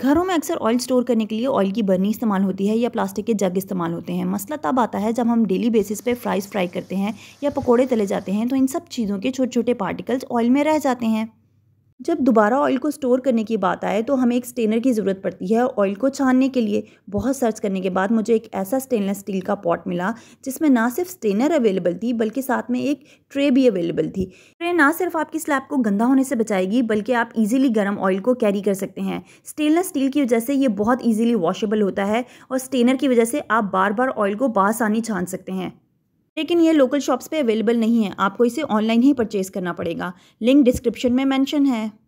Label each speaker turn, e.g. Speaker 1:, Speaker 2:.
Speaker 1: घरों में अक्सर ऑयल स्टोर करने के लिए ऑयल की बर्नी इस्तेमाल होती है या प्लास्टिक के जग इस्तेमाल होते हैं मसला तब आता है जब हम डेली बेसिस पे फ्राइज़ फ्राई करते हैं या पकोड़े तले जाते हैं तो इन सब चीज़ों के छोटे छोटे पार्टिकल्स ऑयल में रह जाते हैं जब दोबारा ऑयल को स्टोर करने की बात आए तो हमें एक स्टेनर की ज़रूरत पड़ती है ऑयल को छानने के लिए बहुत सर्च करने के बाद मुझे एक ऐसा स्टेनलेस स्टील का पॉट मिला जिसमें ना सिर्फ स्टेनर अवेलेबल थी बल्कि साथ में एक ट्रे भी अवेलेबल थी ट्रे ना सिर्फ आपकी स्लैब को गंदा होने से बचाएगी बल्कि आप इजीली गर्म ऑयल को कैरी कर सकते हैं स्टेनलेस स्टील की वजह से ये बहुत ईजिली वॉशेबल होता है और स्टेनर की वजह से आप बार बार ऑयल को बासानी छान सकते हैं लेकिन ये लोकल शॉप्स पे अवेलेबल नहीं है आपको इसे ऑनलाइन ही परचेज़ करना पड़ेगा लिंक डिस्क्रिप्शन में मेंशन है